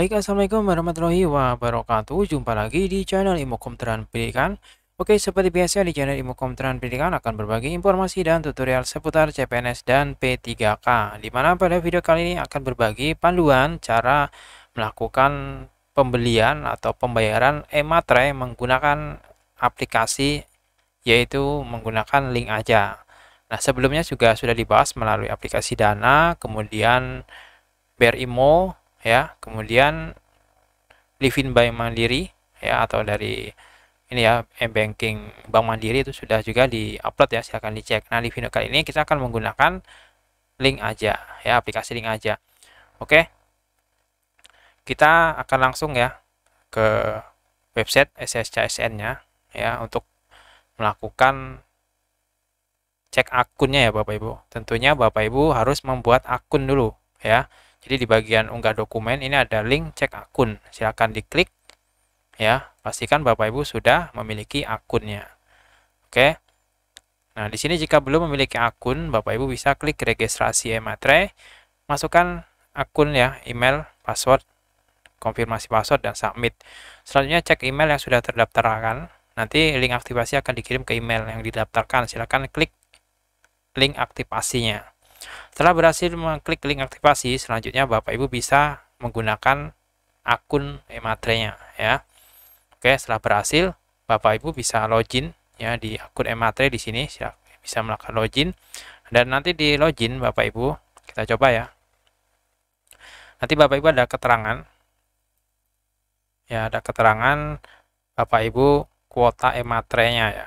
Baik, Assalamualaikum warahmatullahi wabarakatuh. Jumpa lagi di channel Imokom Komputeran Pendidikan. Oke, seperti biasa di channel Imokom Komputeran Pendidikan akan berbagi informasi dan tutorial seputar CPNS dan P3K. Dimana pada video kali ini akan berbagi panduan cara melakukan pembelian atau pembayaran e matre menggunakan aplikasi yaitu menggunakan link aja. Nah, sebelumnya juga sudah dibahas melalui aplikasi Dana, kemudian BRIMO, ya kemudian living by mandiri ya atau dari ini ya e-banking eh, bank mandiri itu sudah juga di upload ya silahkan dicek nah di video kali ini kita akan menggunakan link aja ya aplikasi link aja oke kita akan langsung ya ke website SSCSN nya ya untuk melakukan cek akunnya ya Bapak Ibu tentunya Bapak Ibu harus membuat akun dulu ya jadi di bagian unggah dokumen ini ada link cek akun. Silakan diklik ya. Pastikan Bapak Ibu sudah memiliki akunnya. Oke. Nah, di sini jika belum memiliki akun, Bapak Ibu bisa klik registrasi e matre masukkan akun ya, email, password, konfirmasi password dan submit. Selanjutnya cek email yang sudah terdaftarkan. Nanti link aktivasi akan dikirim ke email yang didaftarkan. Silakan klik link aktivasinya. Setelah berhasil mengklik link aktivasi, selanjutnya Bapak Ibu bisa menggunakan akun ematrenya ya. Oke, setelah berhasil, Bapak Ibu bisa login ya di akun ematre di sini bisa melakukan login dan nanti di login Bapak Ibu kita coba ya. Nanti Bapak Ibu ada keterangan ya ada keterangan Bapak Ibu kuota ematrenya ya.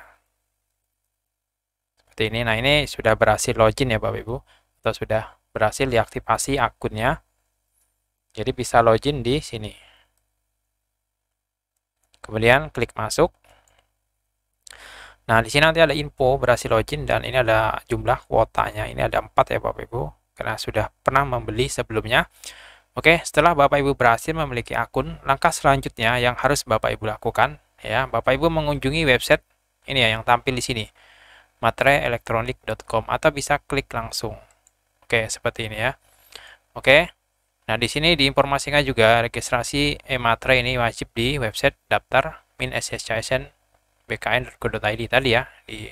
Seperti ini. Nah, ini sudah berhasil login ya Bapak Ibu atau sudah berhasil diaktifasi akunnya. Jadi bisa login di sini. Kemudian klik masuk. Nah, di sini nanti ada info berhasil login dan ini ada jumlah kuotanya. Ini ada empat ya Bapak Ibu karena sudah pernah membeli sebelumnya. Oke, setelah Bapak Ibu berhasil memiliki akun, langkah selanjutnya yang harus Bapak Ibu lakukan ya, Bapak Ibu mengunjungi website ini ya yang tampil di sini. elektronik.com atau bisa klik langsung. Oke, seperti ini ya. Oke. Nah, di sini diinformasikan juga registrasi e matre ini wajib di website daftar min SSCSN bkn.go.id tadi ya di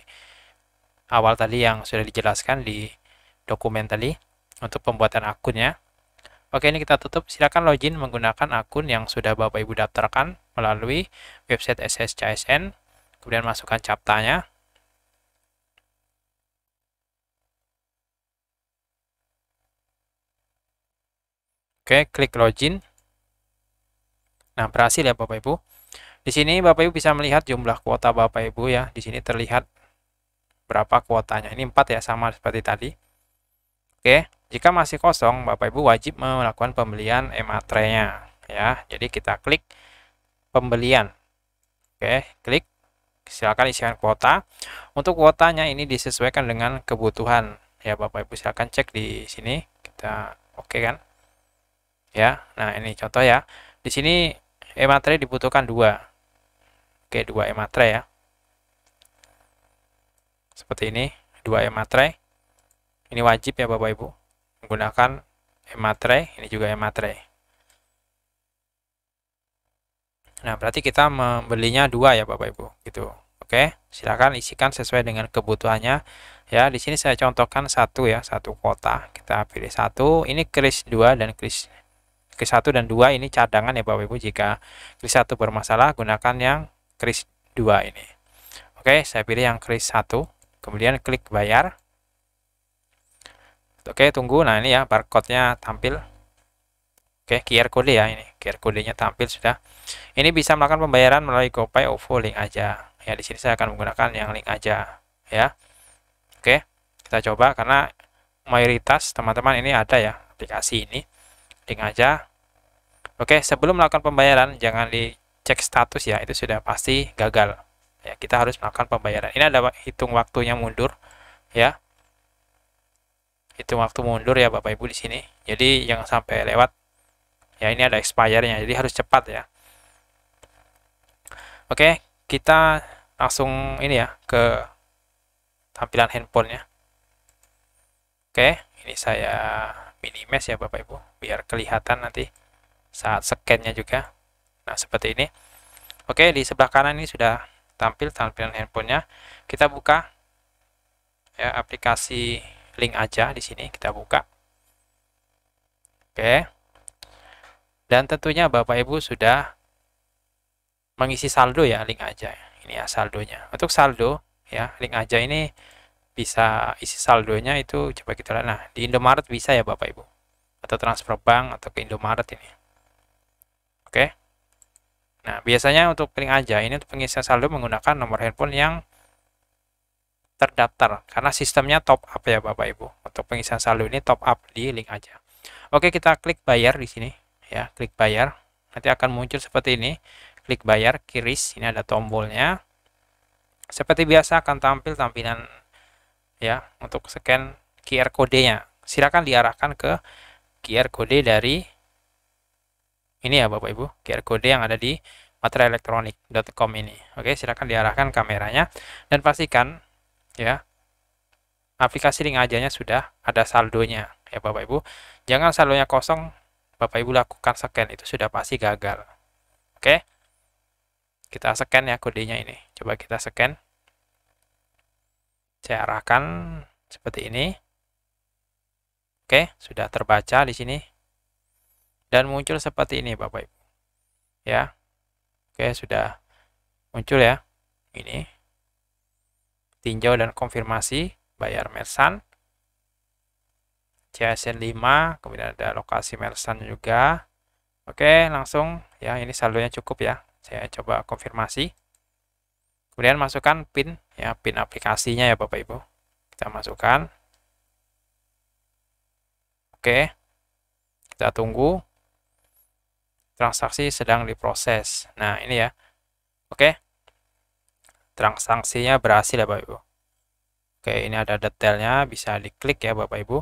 awal tadi yang sudah dijelaskan di dokumen tadi untuk pembuatan akunnya. Oke, ini kita tutup. Silakan login menggunakan akun yang sudah Bapak Ibu daftarkan melalui website SSCSN. Kemudian masukkan captanya. Oke, klik login. Nah, berhasil ya Bapak Ibu. Di sini Bapak Ibu bisa melihat jumlah kuota Bapak Ibu ya. Di sini terlihat berapa kuotanya. Ini 4 ya, sama seperti tadi. Oke, jika masih kosong, Bapak Ibu wajib melakukan pembelian e-matrenya ya. Jadi kita klik pembelian. Oke, klik silakan isikan kuota. Untuk kuotanya ini disesuaikan dengan kebutuhan ya Bapak Ibu silakan cek di sini. Kita oke kan? ya. Nah, ini contoh ya. Di sini E materai dibutuhkan dua. Oke, dua E materai ya. Seperti ini, dua E materai. Ini wajib ya Bapak Ibu. Menggunakan E materai, ini juga E materai. Nah, berarti kita membelinya dua ya Bapak Ibu, gitu. Oke, silakan isikan sesuai dengan kebutuhannya. Ya, di sini saya contohkan satu ya, satu kota. Kita pilih satu. Ini kris 2 dan kris kris 1 dan 2 ini cadangan ya Bapak Ibu jika kris 1 bermasalah gunakan yang kris 2 ini Oke saya pilih yang kris 1 kemudian klik bayar Oke tunggu nah ini ya barcode-nya tampil Oke QR code ya ini QR kodenya tampil sudah ini bisa melakukan pembayaran melalui GoPay OVO link aja ya di sini saya akan menggunakan yang link aja ya Oke kita coba karena mayoritas teman-teman ini ada ya aplikasi ini link aja Oke, sebelum melakukan pembayaran jangan dicek status ya, itu sudah pasti gagal. Ya, kita harus melakukan pembayaran. Ini ada hitung waktunya mundur ya. Hitung waktu mundur ya Bapak Ibu di sini. Jadi jangan sampai lewat. Ya, ini ada expire-nya. Jadi harus cepat ya. Oke, kita langsung ini ya ke tampilan handphonenya. Oke, ini saya minimize ya Bapak Ibu biar kelihatan nanti saat scan-nya juga. Nah, seperti ini. Oke, di sebelah kanan ini sudah tampil tampilan handphonenya. Kita buka ya aplikasi link aja di sini kita buka. Oke. Dan tentunya Bapak Ibu sudah mengisi saldo ya link aja. Ini ya saldonya. Untuk saldo ya link aja ini bisa isi saldonya itu coba kita lihat. Nah, di Indomaret bisa ya Bapak Ibu. Atau transfer bank atau ke Indomaret ini. Oke. Nah, biasanya untuk link aja, ini untuk pengisian saldo menggunakan nomor handphone yang terdaftar karena sistemnya top up ya Bapak Ibu. Untuk pengisian saldo ini top up di link aja. Oke, kita klik bayar di sini ya, klik bayar. Nanti akan muncul seperti ini. Klik bayar kiris, ini ada tombolnya. Seperti biasa akan tampil tampilan ya untuk scan QR kodenya. Silakan diarahkan ke QR kode dari ini ya Bapak Ibu, QR kode yang ada di materaelektronik.com ini. Oke, silahkan diarahkan kameranya dan pastikan ya aplikasi ring ajanya sudah ada saldonya ya Bapak Ibu. Jangan saldonya kosong, Bapak Ibu lakukan scan itu sudah pasti gagal. Oke. Kita scan ya kodenya ini. Coba kita scan. Saya arahkan seperti ini. Oke, sudah terbaca di sini dan muncul seperti ini Bapak Ibu. Ya. Oke, sudah muncul ya. Ini. Tinjau dan konfirmasi bayar mersan. CSN 5, kemudian ada lokasi mersan juga. Oke, langsung ya ini saldonya cukup ya. Saya coba konfirmasi. Kemudian masukkan PIN ya, PIN aplikasinya ya Bapak Ibu. Kita masukkan. Oke. Kita tunggu transaksi sedang diproses. Nah, ini ya. Oke. Transaksinya berhasil ya, Bapak Ibu. Oke, ini ada detailnya, bisa diklik ya, Bapak Ibu.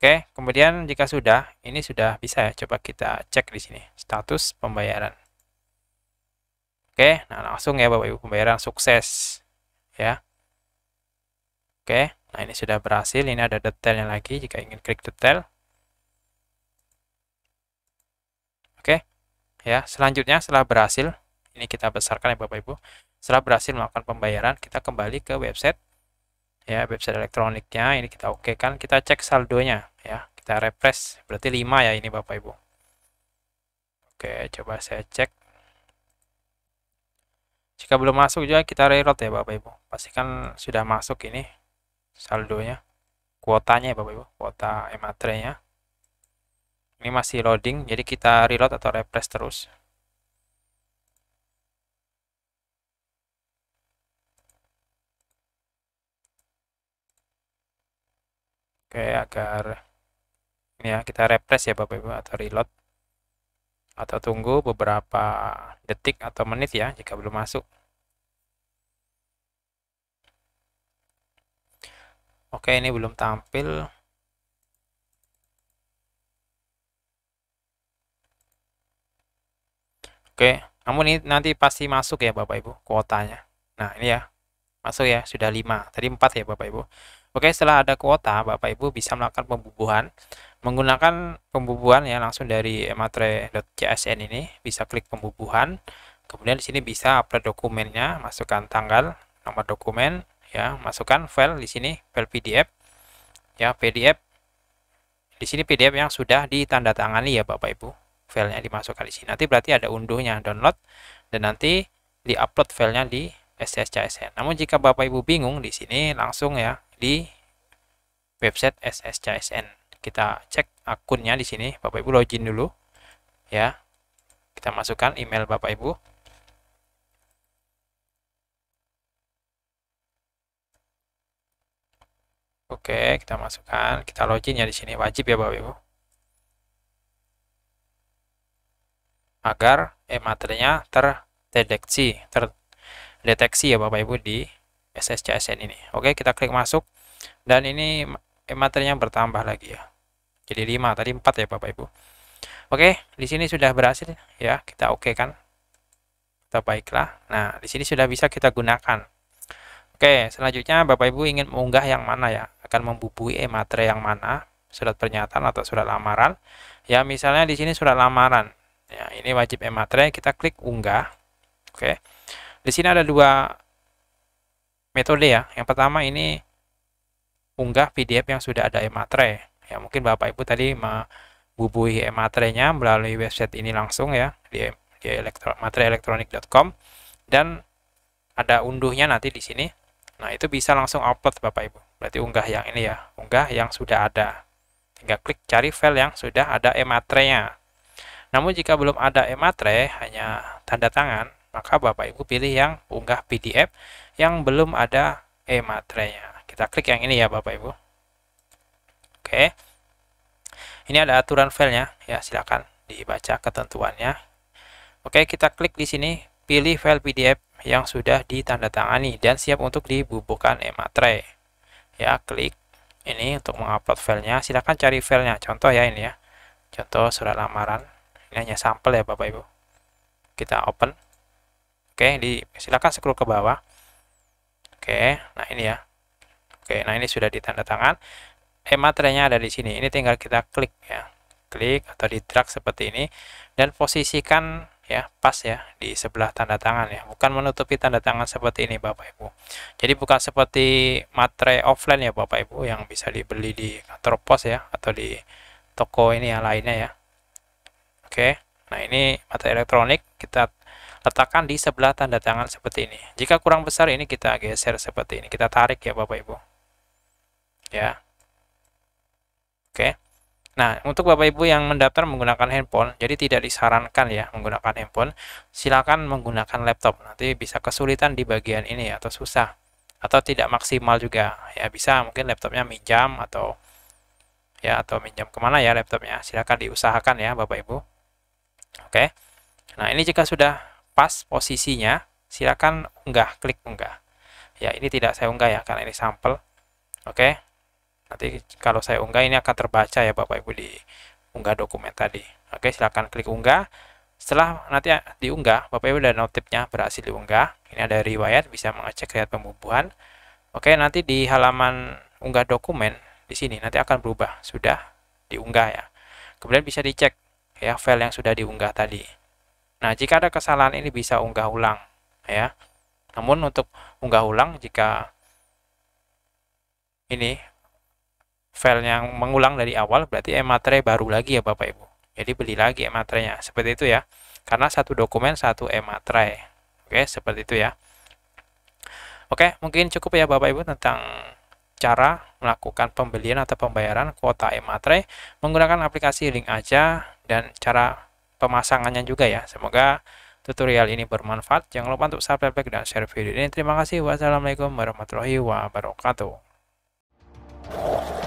Oke, kemudian jika sudah, ini sudah bisa ya. Coba kita cek di sini, status pembayaran. Oke, nah langsung ya Bapak Ibu pembayaran sukses. Ya. Oke, nah ini sudah berhasil, ini ada detailnya lagi jika ingin klik detail. ya selanjutnya setelah berhasil ini kita besarkan ya Bapak Ibu setelah berhasil melakukan pembayaran kita kembali ke website ya website elektroniknya ini kita oke kan kita cek saldonya ya kita refresh berarti 5 ya ini Bapak Ibu oke coba saya cek jika belum masuk juga kita reload ya Bapak Ibu pastikan sudah masuk ini saldonya kuotanya ya Bapak Ibu kuota ematrenya ini masih loading jadi kita reload atau refresh terus oke agar ini ya kita refresh ya bapak ibu atau reload atau tunggu beberapa detik atau menit ya jika belum masuk oke ini belum tampil Oke, namun ini nanti pasti masuk ya Bapak Ibu kuotanya. Nah, ini ya. Masuk ya, sudah 5. Tadi 4 ya Bapak Ibu. Oke, setelah ada kuota, Bapak Ibu bisa melakukan pembubuhan menggunakan pembubuhan ya langsung dari matre.csn ini bisa klik pembubuhan kemudian di sini bisa upload dokumennya masukkan tanggal nomor dokumen ya masukkan file di sini file PDF ya PDF di sini PDF yang sudah ditandatangani ya Bapak Ibu filenya dimasukkan di sini. Nanti berarti ada unduhnya, download, dan nanti diupload filenya di SSCSN. Namun jika Bapak Ibu bingung di sini langsung ya di website SSCSN. Kita cek akunnya di sini. Bapak Ibu login dulu ya. Kita masukkan email Bapak Ibu. Oke, kita masukkan, kita login ya di sini wajib ya Bapak Ibu. agar eh, materinya terdeteksi, terdeteksi ya Bapak Ibu di SSCSN ini. Oke, kita klik masuk dan ini eh, materinya bertambah lagi ya. Jadi 5, tadi 4 ya Bapak Ibu. Oke, di sini sudah berhasil ya, kita oke kan. Kita baiklah. Nah, di sini sudah bisa kita gunakan. Oke, selanjutnya Bapak Ibu ingin mengunggah yang mana ya? Akan membubui e materi yang mana? Surat pernyataan atau surat lamaran? Ya, misalnya di sini surat lamaran ya ini wajib e matre kita klik unggah oke di sini ada dua metode ya yang pertama ini unggah PDF yang sudah ada e matre ya mungkin bapak ibu tadi membubuhi e nya melalui website ini langsung ya di, di elektro, dan ada unduhnya nanti di sini nah itu bisa langsung upload bapak ibu berarti unggah yang ini ya unggah yang sudah ada tinggal klik cari file yang sudah ada e nya namun jika belum ada e-matre, hanya tanda tangan, maka Bapak Ibu pilih yang unggah PDF yang belum ada e-matrenya. Kita klik yang ini ya Bapak Ibu. Oke. Ini ada aturan filenya, ya silakan dibaca ketentuannya. Oke, kita klik di sini, pilih file PDF yang sudah ditandatangani dan siap untuk dibubuhkan e-matre. Ya, klik ini untuk mengupload filenya. Silakan cari filenya. Contoh ya ini ya. Contoh surat lamaran hanya sampel ya Bapak Ibu kita open oke di silakan scroll ke bawah oke nah ini ya oke nah ini sudah ditanda tangan eh materinya ada di sini ini tinggal kita klik ya klik atau di drag seperti ini dan posisikan ya pas ya di sebelah tanda tangan ya bukan menutupi tanda tangan seperti ini Bapak Ibu jadi bukan seperti materai offline ya Bapak Ibu yang bisa dibeli di kantor pos ya atau di toko ini yang lainnya ya Oke, nah ini mata elektronik kita letakkan di sebelah tanda tangan seperti ini. Jika kurang besar ini kita geser seperti ini. Kita tarik ya Bapak Ibu. Ya. Oke. Nah, untuk Bapak Ibu yang mendaftar menggunakan handphone, jadi tidak disarankan ya menggunakan handphone. Silakan menggunakan laptop. Nanti bisa kesulitan di bagian ini atau susah atau tidak maksimal juga. Ya, bisa mungkin laptopnya minjam atau ya atau minjam kemana ya laptopnya silakan diusahakan ya Bapak Ibu Oke. Okay. Nah, ini jika sudah pas posisinya, silakan unggah, klik unggah. Ya, ini tidak saya unggah ya karena ini sampel. Oke. Okay. Nanti kalau saya unggah ini akan terbaca ya Bapak Ibu di unggah dokumen tadi. Oke, silakan klik unggah. Setelah nanti diunggah, Bapak Ibu dan notifnya berhasil diunggah. Ini ada riwayat, bisa mengecek riwayat pembubuhan. Oke, nanti di halaman unggah dokumen di sini nanti akan berubah, sudah diunggah ya. Kemudian bisa dicek ya file yang sudah diunggah tadi. Nah, jika ada kesalahan ini bisa unggah ulang ya. Namun untuk unggah ulang jika ini file yang mengulang dari awal berarti e-materai baru lagi ya Bapak Ibu. Jadi beli lagi ematrainya. Seperti itu ya. Karena satu dokumen satu e-materai. Oke, seperti itu ya. Oke, mungkin cukup ya Bapak Ibu tentang cara melakukan pembelian atau pembayaran kuota e-materai menggunakan aplikasi Link Aja dan cara pemasangannya juga ya. Semoga tutorial ini bermanfaat. Jangan lupa untuk subscribe dan share video ini. Terima kasih. Wassalamualaikum warahmatullahi wabarakatuh.